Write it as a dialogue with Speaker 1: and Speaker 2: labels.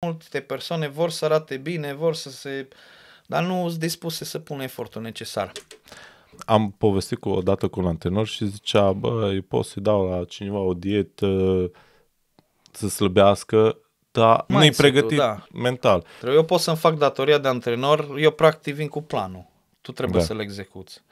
Speaker 1: Multe persoane vor să arate bine, vor să se... dar nu sunt dispuse să pună efortul necesar.
Speaker 2: Am povestit cu, odată cu un antrenor și zicea, eu pot să-i dau la cineva o dietă să slăbească, dar nu-i pregătit
Speaker 1: da. mental. Eu pot să-mi fac datoria de antrenor, eu practic vin cu planul.
Speaker 2: Tu
Speaker 3: trebuie da. să-l execuți.